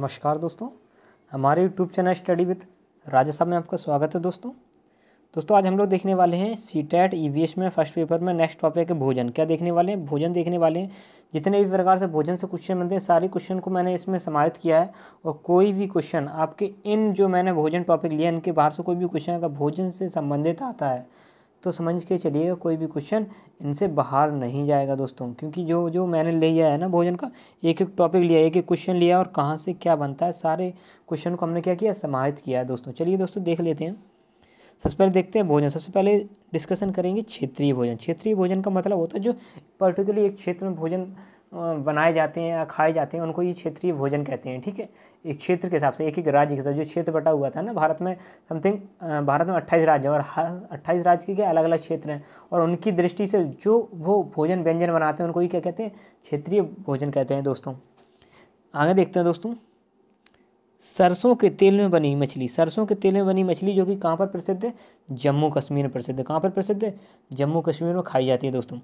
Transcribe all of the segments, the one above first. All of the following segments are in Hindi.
नमस्कार दोस्तों हमारे YouTube channel study with Raja Sahab में आपका स्वागत है दोस्तों दोस्तों आज हम लोग देखने वाले हैं सी टैट ई में फर्स्ट पेपर में नेक्स्ट टॉपिक है भोजन क्या देखने वाले हैं भोजन देखने वाले हैं जितने भी प्रकार से भोजन से क्वेश्चन बनते हैं सारे क्वेश्चन को मैंने इसमें समाहित किया है और कोई भी क्वेश्चन आपके इन जो मैंने भोजन टॉपिक लिया इनके बाहर से कोई भी क्वेश्चन अगर भोजन से संबंधित आता है तो समझ के चलिएगा कोई भी क्वेश्चन इनसे बाहर नहीं जाएगा दोस्तों क्योंकि जो जो मैंने लिया है ना भोजन का एक एक टॉपिक लिया एक एक क्वेश्चन लिया और कहाँ से क्या बनता है सारे क्वेश्चन को हमने क्या किया समाहित किया है दोस्तों चलिए दोस्तों देख लेते हैं सबसे पहले देखते हैं भोजन सबसे पहले डिस्कशन करेंगे क्षेत्रीय भोजन क्षेत्रीय भोजन का मतलब होता है जो पर्टिकुलरली एक क्षेत्र में भोजन बनाए जाते हैं या खाए जाते हैं उनको ये क्षेत्रीय भोजन कहते हैं ठीक है एक क्षेत्र के हिसाब से एक एक राज्य के हिसाब जो क्षेत्र बटा हुआ था ना भारत में समथिंग भारत में अट्ठाईस राज्य और हर अट्ठाईस राज्य के क्या अलग अलग क्षेत्र हैं और उनकी दृष्टि से जो वो भोजन व्यंजन बनाते हैं उनको ये क्या कहते हैं क्षेत्रीय भोजन कहते हैं दोस्तों आगे देखते हैं दोस्तों सरसों के तेल में बनी मछली सरसों के तेल में बनी मछली जो कि कहाँ पर प्रसिद्ध है जम्मू कश्मीर में प्रसिद्ध है कहाँ पर प्रसिद्ध है जम्मू कश्मीर में खाई जाती है दोस्तों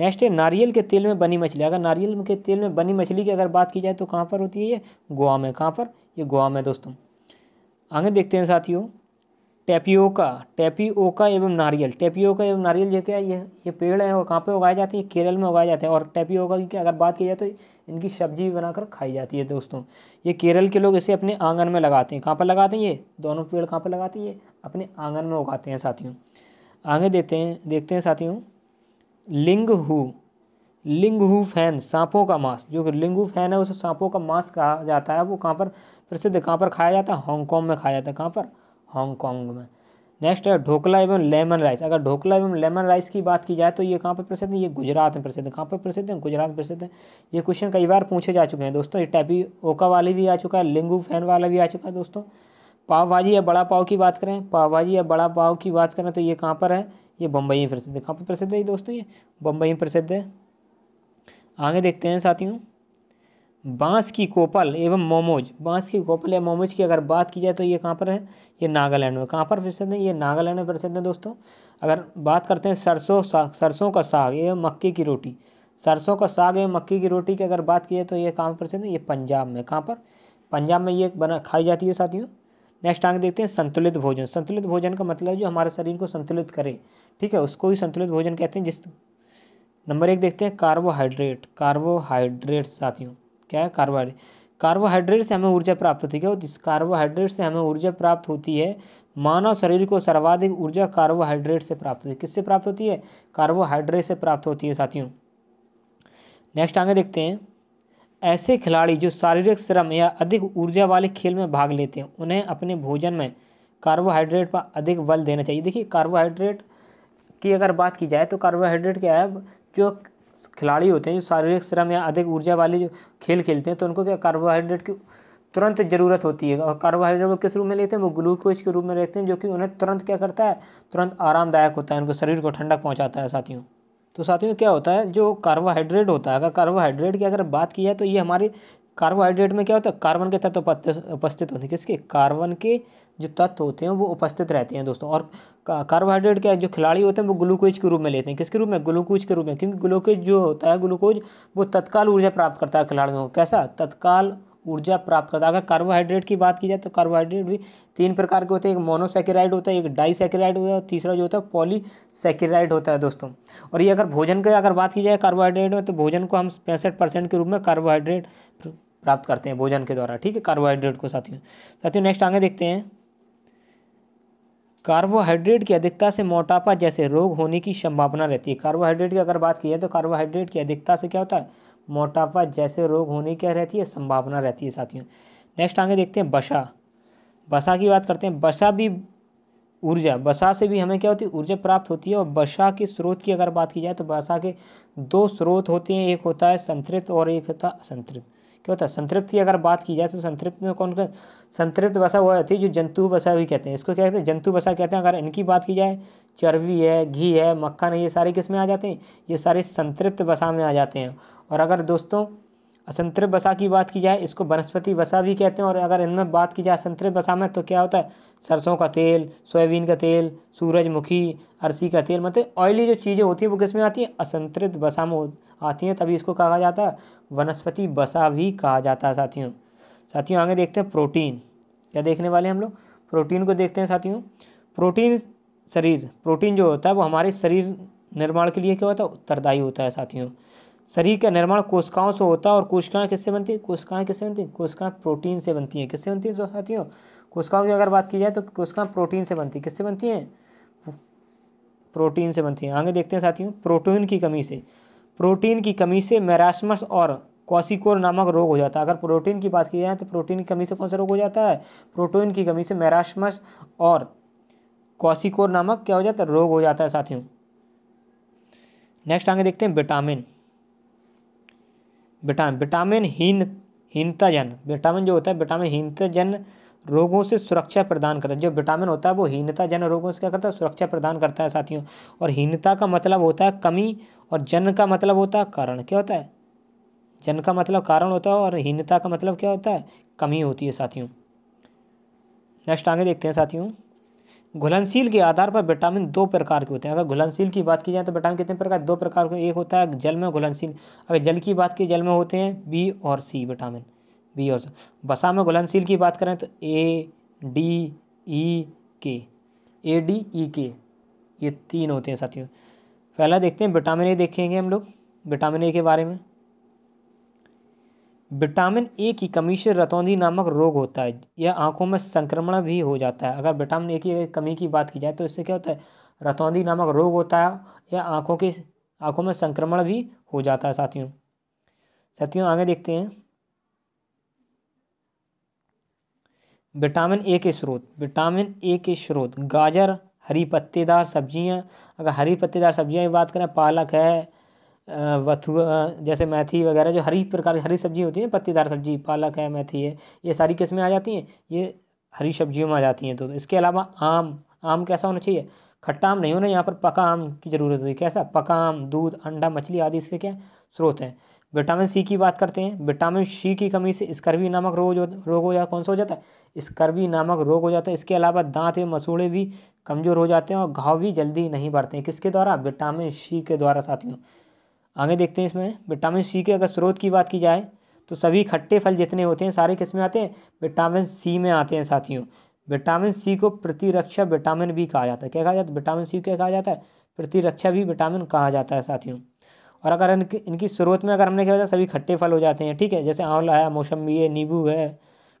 नेक्स्ट है नारियल के तेल में बनी मछली अगर नारियल के तेल में बनी मछली की अगर बात की जाए तो कहाँ पर होती है ये गोवा में कहाँ पर ये गोवा में दोस्तों आगे देखते हैं साथियों टेपियोका टेपियोका एवं नारियल टेपियोका एवं नारियल ये क्या ये ये पेड़ है और कहाँ पर उगाए जाते हैं केरल में उगाए जाते हैं और टेपियोका की अगर बात की जाए तो इनकी सब्जी भी बनाकर खाई जाती है दोस्तों ये केरल के लोग इसे अपने आंगन में लगाते हैं कहाँ पर लगाते हैं ये दोनों पेड़ कहाँ पर लगाते हैं ये अपने आंगन में उगाते हैं साथियों आगे देते हैं देखते हैं साथियों लिंग हु लिंग हु फैन सांपों का मांस जो लिंगू फैन है उसे सांपों का मांस कहा जाता है वो कहाँ पर प्रसिद्ध कहाँ पर खाया जाता है हांगकॉन्ग में खाया जाता है कहाँ पर हांगकॉन्ग में नेक्स्ट है ढोकला एवं लेमन राइस अगर ढोकला एवं लेमन राइस की बात की जाए तो ये कहाँ पर प्रसिद्ध है ये गुजरात में प्रसिद्ध है कहाँ पर प्रसिद्ध है गुजरात में प्रसिद्ध है ये क्वेश्चन कई बार पूछे जा चुके हैं दोस्तों ये टैपी ओका वाली भी आ चुका है लिंगू फैन वाला भी आ चुका है दोस्तों पाव भाजी या बड़ा पाव की बात करें पाव भाजी या बड़ा पाव की बात करें तो ये कहाँ पर है ये बम्बई में प्रसिद्ध है कहाँ पर प्रसिद्ध है दोस्तों ये बम्बई में प्रसिद्ध है आगे देखते हैं साथियों बांस की कोपल एवं मोमोज बांस की कोपल या मोमोज की अगर बात की जाए तो ये कहाँ पर है ये नागालैंड में कहाँ पर प्रसिद्ध है ये नागालैंड में प्रसिद्ध है दोस्तों अगर बात करते हैं सरसों साग सरसों का साग एवं मक्के की रोटी सरसों का साग एवं मक्के की रोटी की अगर बात की जाए तो ये कहाँ पर प्रसिद्ध है ये पंजाब में कहाँ पर पंजाब में ये बना खाई जाती है साथियों नेक्स्ट आगे देखते हैं संतुलित भोजन संतुलित भोजन का मतलब जो हमारे शरीर को संतुलित करे ठीक है उसको ही संतुलित भोजन कहते हैं जिस नंबर एक देखते हैं कार्बोहाइड्रेट कार्बोहाइड्रेट साथियों क्या है कार्बोहाइड्रेट कार्बोहाइड्रेट से हमें ऊर्जा प्राप्त होती है इस कार्बोहाइड्रेट से हमें ऊर्जा प्राप्त होती है मानव शरीर को सर्वाधिक ऊर्जा कार्बोहाइड्रेट से प्राप्त होती है किससे प्राप्त होती है कार्बोहाइड्रेट से प्राप्त होती है साथियों नेक्स्ट आगे देखते हैं ऐसे खिलाड़ी जो शारीरिक श्रम या अधिक ऊर्जा वाले खेल में भाग लेते हैं उन्हें अपने भोजन में कार्बोहाइड्रेट पर अधिक बल देना चाहिए देखिए कार्बोहाइड्रेट की अगर बात की जाए तो कार्बोहाइड्रेट क्या है जो खिलाड़ी होते हैं जो शारीरिक श्रम या अधिक ऊर्जा वाले जो खेल खेलते हैं तो उनको क्या कार्बोहाइड्रेट की तुरंत ज़रूरत होती है और कार्बोहाइड्रेट वो किस रूप में लेते हैं वो ग्लूकोज के रूप में लेते हैं जो कि उन्हें तुरंत क्या करता है तुरंत आरामदायक होता है उनको शरीर को ठंडक पहुँचाता है साथियों तो साथियों क्या होता है जो कार्बोहाइड्रेट होता है अगर कार्बोहाइड्रेट की अगर बात की जाए तो ये हमारे कार्बोहाइड्रेट में क्या होता है कार्बन के तत्व उपस्थित होते हैं किसके कार्बन के जो तत्व होते हैं वो उपस्थित रहते हैं दोस्तों और कार्बोहाइड्रेट के जो खिलाड़ी होते हैं वो ग्लूकोज के रूप में लेते हैं किसके रूप में ग्लूकोज के रूप में क्योंकि ग्लूकोज जो होता है ग्लूकोज वो तत्काल ऊर्जा प्राप्त करता है खिलाड़ियों को कैसा तत्काल ऊर्जा प्राप्त करता है अगर कार्बोहाइड्रेट की बात की जाए तो कार्बोहाइड्रेट भी तीन प्रकार के होते हैं एक मोनोसेकेराइड होता है एक डाईसेकेराइड होता है और तीसरा जो होता है पॉलीसेकेराइड होता है दोस्तों और ये अगर भोजन की अगर बात की जाए कार्बोहाइड्रेट में तो भोजन को हम पैंसठ परसेंट के रूप में कार्बोहाइड्रेट प्राप्त करते हैं भोजन के द्वारा ठीक है कार्बोहाइड्रेट को साथियों साथियों नेक्स्ट आगे देखते हैं कार्बोहाइड्रेट की अधिकता से मोटापा जैसे रोग होने की संभावना रहती है कार्बोहाइड्रेट की अगर बात की है तो कार्बोहाइड्रेट की अधिकता से क्या होता है मोटापा जैसे रोग होने की रहती है संभावना रहती है साथियों नेक्स्ट आगे देखते हैं बसा बसा की बात करते हैं बसा भी ऊर्जा बसा से भी हमें क्या होती है ऊर्जा प्राप्त होती है और बसा के स्रोत की अगर बात की जाए तो बसा के दो स्रोत होते हैं एक होता है संतृप्त और एक होता है असंतृत क्या होता है संतृप्त की अगर बात की जाए तो संतृप्त में कौन कौन संतृप्त वसा वो होती है जो जंतु वसा भी कहते हैं इसको क्या कहते हैं जंतु वसा कहते हैं अगर इनकी बात की जाए चर्बी है घी है मक्खन है ये सारे किस में आ जाते हैं ये सारे संतृप्त वसा में आ जाते हैं और अगर दोस्तों असंतृ वसा की बात की जाए इसको वनस्पति वसा भी कहते हैं और अगर इनमें बात की जाए असंतृप्त वसा में तो क्या होता है सरसों का तेल सोयाबीन का तेल सूरजमुखी अरसी का तेल मतलब ऑयली जो चीज़ें होती हैं वो किस में आती हैं असंतृत वसा में आती हैं तभी इसको कहा जाता है वनस्पति वसा भी कहा जाता है साथियों साथियों आगे देखते हैं प्रोटीन क्या देखने वाले हम लोग प्रोटीन को देखते हैं साथियों प्रोटीन शरीर प्रोटीन जो होता है वो हमारे शरीर निर्माण के लिए क्या होता है उत्तरदायी होता है साथियों शरीर का निर्माण कोशिकाओं से होता है और कोशिकाएं किससे बनती है कोशिकाएं किससे बनती है कोशिकाएं प्रोटीन से बनती हैं किससे बनती हैं साथियों कोशिकाओं की अगर बात की जाए तो कोशिकाएं प्रोटीन से बनती है किससे बनती हैं प्रोटीन से बनती हैं आगे देखते हैं साथियों प्रोटीन की कमी से प्रोटीन की कमी से मैरासमस और कॉसिकोर नामक रोग हो जाता है अगर प्रोटीन की बात की जाए तो प्रोटीन की कमी से कौन सा रोग हो जाता है प्रोटीन की कमी से मैरासमस और कॉसिकोर नामक क्या हो जाता है रोग हो जाता है साथियों नेक्स्ट आगे देखते हैं विटामिन विटामिन विटामिन हीन हीनताजन विटामिन जो होता है विटामिन हीनताजन रोगों से सुरक्षा प्रदान करता है जो विटामिन होता है वो हीनताजन रोगों से क्या करता है सुरक्षा प्रदान करता है साथियों और हीनता का मतलब होता है कमी और जन का मतलब होता है कारण क्या होता है जन का मतलब कारण होता है और हीनता का मतलब क्या होता है कमी होती है साथियों नेक्स्ट आगे देखते हैं साथियों घुलनशील के आधार पर विटामिन दो प्रकार के होते हैं अगर घुलनशील की बात की जाए तो विटामिन कितने प्रकार दो प्रकार के एक होता है जल में घुलनशील अगर जल की बात की जल में होते हैं बी और सी विटामिन बी और सी बसा में घुलनशील की बात करें तो ए डी ई के ए डी ई के ये तीन होते हैं साथियों पहला देखते हैं विटामिन ए देखेंगे हम लोग विटामिन ए के बारे में विटामिन ए की कमी से रतौंधी नामक रोग होता है यह आंखों में संक्रमण भी हो जाता है अगर विटामिन ए की कमी की बात की जाए तो इससे क्या होता है रतौंधी नामक रोग होता है या आंखों के आंखों में संक्रमण भी हो जाता है साथियों साथियों आगे देखते हैं विटामिन ए के स्रोत विटामिन ए के स्रोत गाजर हरी पत्तेदार सब्जियां अगर हरी पत्तेदार सब्जियां की बात करें पालक है वथुआ जैसे मैथी वगैरह जो हरी प्रकार हरी सब्जी होती है पत्तीदार सब्जी पालक है मैथी है ये सारी किस्में आ जाती हैं ये हरी सब्जियों में आ जाती हैं तो इसके अलावा आम आम कैसा होना चाहिए खट्टा आम नहीं होना यहाँ पर पका आम की ज़रूरत होती है कैसा पका आम दूध अंडा मछली आदि इसके क्या स्रोत हैं विटामिन सी की बात करते हैं विटामिन सी की कमी से स्कर्वी नामक रोग रोग हो जाता कौन सा हो जाता है स्कर्वी नामक रोग हो जाता है इसके अलावा दांत एवं मसूड़े भी कमज़ोर हो जाते हैं और घाव भी जल्दी नहीं बढ़ते हैं किसके द्वारा विटामिन सी के द्वारा साथियों आगे देखते हैं इसमें विटामिन सी के अगर स्रोत की बात की जाए तो सभी खट्टे फल जितने होते हैं सारे किस में आते हैं विटामिन सी में आते हैं साथियों विटामिन सी को प्रतिरक्षा विटामिन भी कहा जाता है क्या कहा जाता है विटामिन सी क्या कहा जाता है प्रतिरक्षा भी विटामिन कहा जाता है साथियों और अगर इनकी इनकी स्रोत में अगर हमने क्या होता है सभी खट्टे फल हो जाते हैं ठीक है जैसे आंवला है मौसम्बी है नींबू है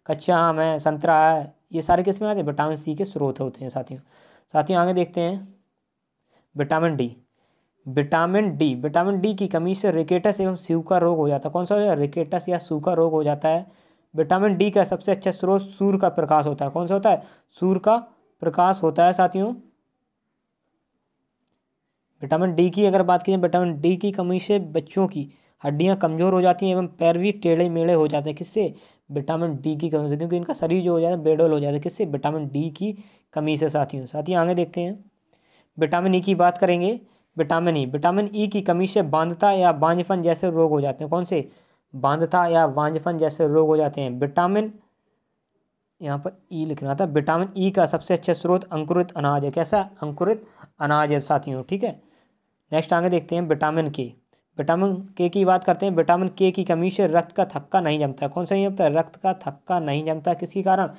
कच्चा आम है संतरा है ये सारे किस में आते हैं विटामिन सी के स्रोत होते हैं साथियों साथियों आगे देखते हैं vitamin D vitamin D vitamin D की कमी से रिकेटस एवं सूखा रोग हो जाता है कौन सा हो जाता है रिकेटस या सूखा रोग हो जाता है विटामिन डी का सबसे अच्छा स्रोत सूर्य का प्रकाश होता है कौन सा होता है सूर्य का प्रकाश होता है साथियों विटामिन डी की अगर बात की जाए विटामिन डी की कमी से बच्चों की हड्डियाँ कमज़ोर हो जाती हैं एवं पैर भी टेढ़े मेढ़े हो जाते हैं किससे विटामिन डी की कमी से क्योंकि इनका शरीर जो हो जाता है बेडोल हो जाता है किससे विटामिन डी की कमी से साथियों साथियों आगे देखते हैं विटामिन ई की बात करेंगे vitamin E e। Vitamin E e की कमी से बांधता या बांझपन जैसे रोग हो जाते हैं कौन से बांधता या बांझपन जैसे रोग हो जाते हैं विटामिन यहाँ पर ई e लिखना था विटामिन ई का सबसे अच्छा स्रोत अंकुरित अनाज है कैसा अंकुरित अनाज है साथियों ठीक है नेक्स्ट आगे देखते हैं विटामिन के विटामिन के की बात करते हैं विटामिन के की कमी से रक्त का थक्का नहीं जमता कौन सा नहीं जमता रक्त का थक्का नहीं जमता किसी कारण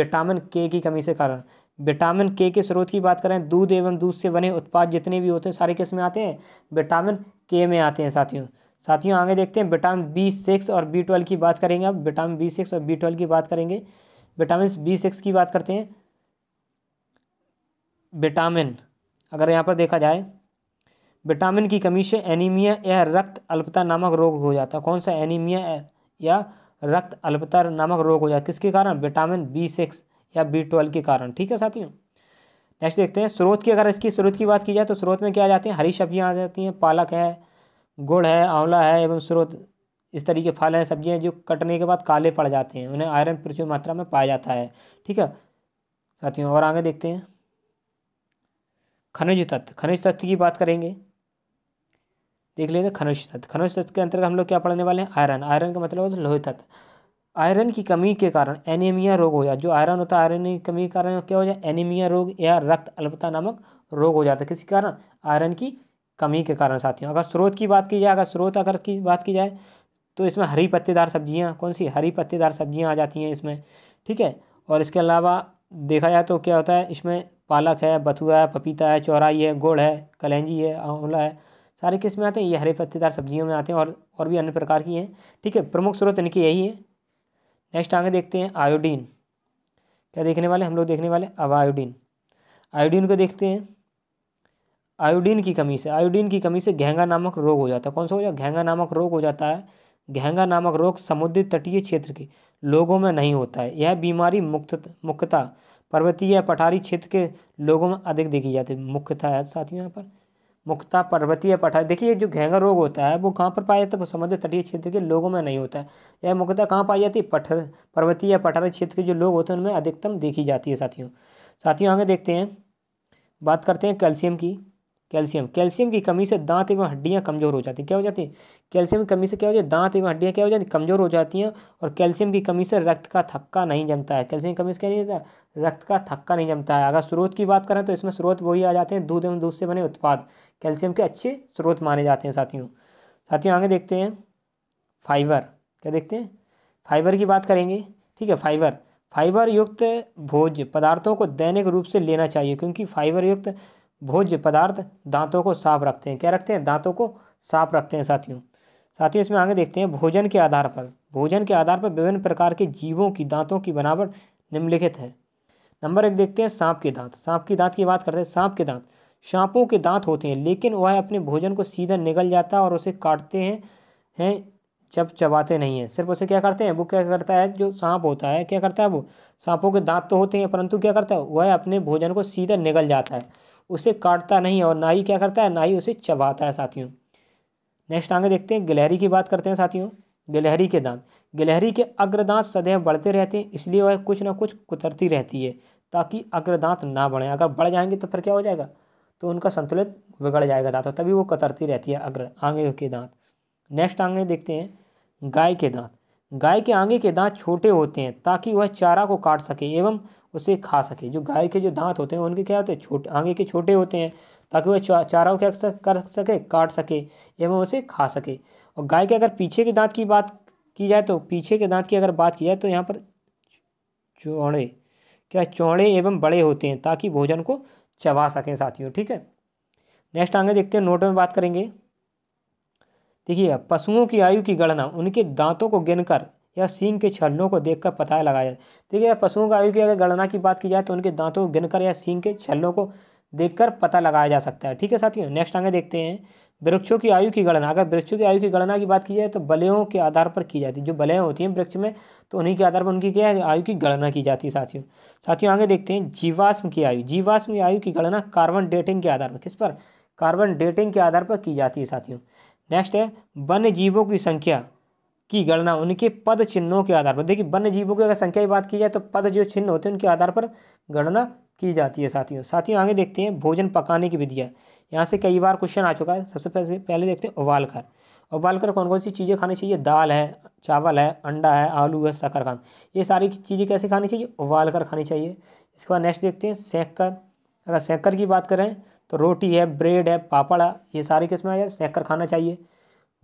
विटामिन के की कमी से कारण विटामिन के के स्रोत की बात करें दूध एवं दूध से बने उत्पाद जितने भी होते हैं सारे किस में आते हैं विटामिन के में आते हैं साथियों साथियों आगे देखते हैं विटामिन बी सिक्स और बी ट्वेल्व की बात करेंगे अब विटामिन बी सिक्स और बी ट्वेल्व की बात करेंगे विटामिन बी सिक्स की बात करते हैं विटामिन अगर यहाँ पर देखा जाए विटामिन की कमी से एनीमिया या रक्त अल्पता नामक रोग हो जाता है कौन सा एनीमिया या रक्त अल्पता नामक रोग हो जाता है किसके कारण विटामिन बी सिक्स या बी ट्वेल्व के कारण ठीक है साथियों नेक्स्ट देखते हैं स्रोत की अगर इसकी स्रोत की बात की जाए तो स्रोत में क्या आ जाते हैं हरी सब्जियाँ आ जाती हैं पालक है गुड़ है आंवला है एवं स्रोत इस तरीके फल हैं सब्जियाँ जो कटने के बाद काले पड़ जाते हैं उन्हें आयरन प्रचुर मात्रा में पाया जाता है ठीक है साथियों और आगे देखते हैं खनिज तत्व खनिज तत्व की बात करेंगे देख लेते हैं खनिज तत्व खनिज तत्व के अंतर्गत हम लोग क्या पढ़ने वाले हैं आयरन आयरन का मतलब लोहे तत्व आयरन की कमी के कारण एनीमिया रोग हो जाए जो आयरन होता है आयरन की कमी के कारण क्या हो जाए एनीमिया रोग या रक्त अल्पता नामक रोग हो जाता है किसी कारण आयरन की कमी के कारण साथियों अगर स्रोत की बात की जाए अगर स्रोत अगर की बात की जाए तो इसमें हरी पत्तेदार सब्जियाँ कौन सी हरी पत्तेदार सब्जियाँ आ जाती हैं इसमें ठीक है और इसके अलावा देखा जाए तो क्या होता है इसमें पालक है बथुआ है पपीता है चौराई है गुड़ है कलेंजी है आंवला है सारे किस्में आते हैं ये हरे पत्तेदार सब्जियों में आते हैं और और भी अन्य प्रकार की हैं ठीक है प्रमुख स्रोत इनके यही है नेक्स्ट आगे देखते हैं आयोडीन क्या देखने वाले हम लोग देखने वाले अब आयोडीन आयोडीन को देखते हैं आयोडीन की कमी से आयोडीन की कमी से घेंगा नामक रोग हो जाता है कौन सा हो जाता है घेंगा नामक रोग हो जाता है घेंगा नामक रोग समुद्री तटीय क्षेत्र के लोगों में नहीं होता है यह बीमारी मुक्त मुख्यता पर्वतीय पठारी क्षेत्र के लोगों में अधिक देखी जाती है मुख्यता है साथियों यहाँ पर मुक्ता पर्वतीय पठार देखिए जो घेंगा रोग होता है वो कहाँ पर पाया जाता है वो समुद्र तटीय क्षेत्र के लोगों में नहीं होता है यह मुख्यतः कहाँ पाई जाती है पठर पर्वतीय पठार क्षेत्र के जो लोग होते हैं उनमें अधिकतम देखी जाती है साथियों साथियों आगे देखते हैं बात करते हैं कैल्शियम की कैल्शियम कैल्शियम की कमी से दांत एवं हड्डियाँ कमजोर हो जाती हैं क्या हो जाती हैं कैल्शियम की कमी से क्या हो जाती है दांत एवं हड्डियाँ क्या हो जाती कमजोर हो जाती हैं और कैल्शियम की कमी से रक्त का थक्का नहीं जमता है कैल्शियम की कमी से क्या नहीं रक्त का थक्का नहीं जमता है अगर स्रोत की बात करें तो इसमें स्रोत वही आ जाते हैं दूध एवं दूध से बने उत्पाद कैल्शियम के अच्छे स्रोत माने जाते हैं साथियों साथियों आगे देखते हैं फाइबर क्या देखते हैं फाइबर की बात करेंगे ठीक है फाइबर फाइबर युक्त भोज्य पदार्थों को दैनिक रूप से लेना चाहिए क्योंकि फाइबर युक्त भोज्य पदार्थ दांतों को साफ रखते हैं क्या रखते हैं दांतों को साफ रखते हैं साथियों साथियों इसमें आगे देखते हैं भोजन के आधार पर भोजन के आधार पर विभिन्न प्रकार के जीवों की दांतों की बनावट निम्नलिखित है नंबर एक देखते हैं सांप के दांत सांप की दांत की बात करते हैं सांप के दांत सांपों के दांत होते हैं लेकिन वह अपने भोजन को सीधा निगल जाता है और उसे काटते हैं हैं जब चबाते नहीं हैं सिर्फ उसे क्या करते हैं वो क्या करता है जो सांप होता है क्या करता है वो सांपों के दांत तो होते हैं परंतु क्या करता है वह अपने भोजन को सीधा निगल जाता है उसे काटता नहीं और ना ही क्या करता है ना ही उसे चबाता है साथियों नेक्स्ट आगे देखते हैं गिलहरी की बात करते हैं साथियों गिलहरी के दांत गिलहरी के अग्रदांत सदैव बढ़ते रहते हैं इसलिए वह कुछ ना कुछ कुतरती रहती है ताकि अग्रदांत ना बढ़ें अगर बढ़ जाएंगे तो फिर क्या हो जाएगा तो उनका संतुलित बिगड़ जाएगा दांतों तभी वो कतरती रहती है अग्र आगे के दांत नेक्स्ट आगे देखते हैं गाय के दांत गाय के आगे के दांत छोटे होते हैं ताकि वह चारा को काट सके एवं उसे खा सके जो गाय के जो दांत होते हैं उनके क्या होते हैं छोटे आगे के छोटे होते हैं ताकि वह चा, चाराओं क्या कर सके काट सके एवं उसे खा सके और गाय के अगर पीछे के दांत की बात की जाए तो पीछे के दांत की अगर बात की जाए तो यहाँ पर चौड़े क्या चौड़े एवं बड़े होते हैं ताकि भोजन को चबा सकें साथियों ठीक है नेक्स्ट आगे देखते हैं नोट में बात करेंगे देखिए पशुओं की आयु की गणना उनके दांतों को गिनकर या सींग के छलनों को देखकर पता लगाया जाए देखिए पशुओं का आयु की अगर गणना की बात की जाए तो उनके दांतों को गिनकर या सींग के छलनों को देखकर पता लगाया जा सकता है ठीक है साथियों नेक्स्ट आगे देखते हैं वृक्षों की आयु की गणना अगर वृक्षों की आयु की गणना की बात की जाए तो बलयों के आधार पर की जाती है जो बलें होती हैं वृक्ष में तो उन्हीं के आधार पर उनकी क्या आयु की गणना की जाती है साथियों साथियों आगे देखते हैं जीवाश्म की आयु जीवाश्म की आयु की गणना कार्बन डेटिंग के आधार पर किस पर कार्बन डेटिंग के आधार पर की जाती है साथियों नेक्स्ट है वन्य जीवों की संख्या की गणना उनके पद चिन्हों के आधार पर देखिए वन्य जीवों की अगर संख्या की बात की जाए तो पद जो चिन्ह होते हैं उनके आधार पर गणना की जाती है साथियों साथियों आगे देखते हैं भोजन पकाने की विधियाँ यहाँ से कई बार क्वेश्चन आ चुका है सबसे पहले पहले देखते हैं उबालकर उबालकर कौन कौन सी चीज़ें खानी चाहिए दाल है चावल है अंडा है आलू है शकरकंद ये सारी चीज़ें कैसे खानी चाहिए उबाल कर खानी चाहिए इसके बाद नेक्स्ट देखते हैं सेंक अगर सेंक की बात करें तो रोटी है ब्रेड है पापड़ है ये सारी किस्में जाए कर खाना चाहिए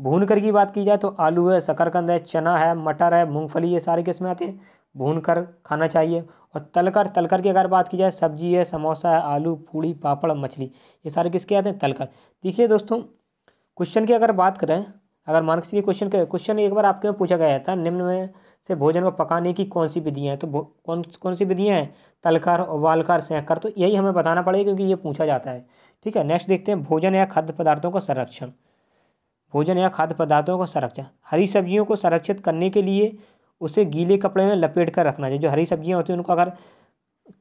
भून कर की बात की जाए तो आलू है शकरकंद है चना है मटर है मूँगफली ये सारे किस्में आते हैं भून कर खाना चाहिए और तलकर तलकर की अगर बात की जाए सब्जी है समोसा है आलू पूड़ी पापड़ मछली ये सारे किसके आते हैं तलकर देखिए दोस्तों क्वेश्चन की अगर बात करें अगर मान के क्वेश्चन क्वेश्चन क्वेश्चन एक बार आपके में पूछा गया था निम्न में से भोजन को पकाने की कौन सी विधियाँ हैं तो कौन कौन सी विधियाँ हैं तलकर उबालकर सेंककर तो यही हमें बताना पड़ेगा क्योंकि ये पूछा जाता है ठीक है नेक्स्ट देखते हैं भोजन या खाद्य पदार्थों का संरक्षण भोजन या खाद्य पदार्थों को संरक्षण हरी सब्जियों को संरक्षित करने के लिए उसे गीले कपड़े में लपेट कर रखना चाहिए जो हरी सब्जियाँ होती हैं उनको अगर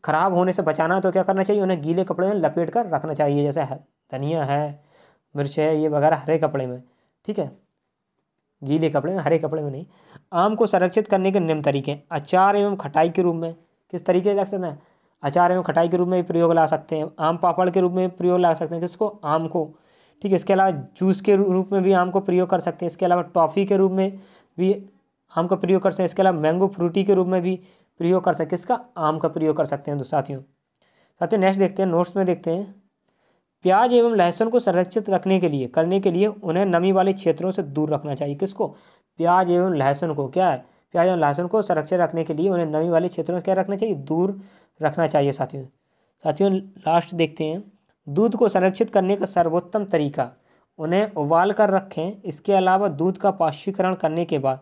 ख़राब होने से बचाना है तो क्या करना चाहिए उन्हें गीले कपड़े में लपेट कर रखना चाहिए जैसे धनिया है मिर्च है ये वगैरह हरे कपड़े में ठीक है गीले कपड़े में हरे कपड़े में नहीं आम को संरक्षित करने के निम्न तरीके अचार एवं खटाई के रूप में किस तरीके से रख सकते हैं अचार एवं खटाई के रूप में भी प्रयोग ला सकते हैं आम पापड़ के रूप में प्रयोग ला सकते हैं किसको आम को ठीक है इसके अलावा जूस के रूप में भी आम को प्रयोग कर सकते हैं इसके अलावा टॉफ़ी के रूप में भी आम का प्रयोग कर सकते हैं इसके अलावा मैंगो फ्रूटी के रूप में भी प्रयोग कर सकते हैं इसका आम का प्रयोग कर सकते हैं दो साथियों साथियों नेक्स्ट देखते हैं नोट्स में देखते हैं प्याज एवं लहसुन को संरक्षित रखने के लिए करने के लिए उन्हें नमी वाले क्षेत्रों से दूर रखना चाहिए किसको प्याज एवं लहसुन को क्या है प्याज एवं लहसुन को संरक्षित रखने के लिए उन्हें नमी वाले क्षेत्रों से क्या रखना चाहिए दूर रखना चाहिए साथियों साथियों लास्ट देखते हैं दूध को संरक्षित करने का सर्वोत्तम तरीका उन्हें उबाल कर रखें इसके अलावा दूध का पाश्चीकरण करने के बाद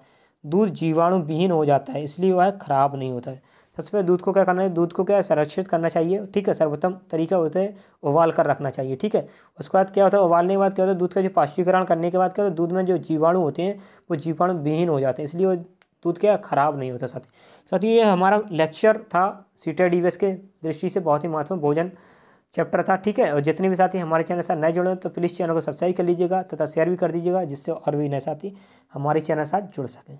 दूध जीवाणु विहीन हो जाता है इसलिए वह खराब नहीं होता है सबसे पहले दूध को क्या करना है दूध को क्या संरक्षित करना चाहिए ठीक है सर्वोत्तम तरीका होता है उबाल कर रखना चाहिए ठीक है उसके बाद क्या होता है उबालने के बाद क्या होता है दूध का जो पाश्चीकरण करने के बाद क्या होता है दूध में जो जीवाणु होते हैं वो जीवाणु विहीन हो जाते हैं इसलिए वो दूध क्या ख़राब नहीं होता साथ ही साथ ये हमारा लेक्चर था सी टी के दृष्टि से बहुत ही महत्वपूर्ण भोजन चैप्टर था ठीक है और जितने भी साथी हमारे चैनल साथ नए जुड़े तो प्लीज़ चैनल को सब्सक्राइब कर लीजिएगा तथा शेयर भी कर दीजिएगा जिससे और भी नए साथी हमारे चैनल साथ जुड़ सकें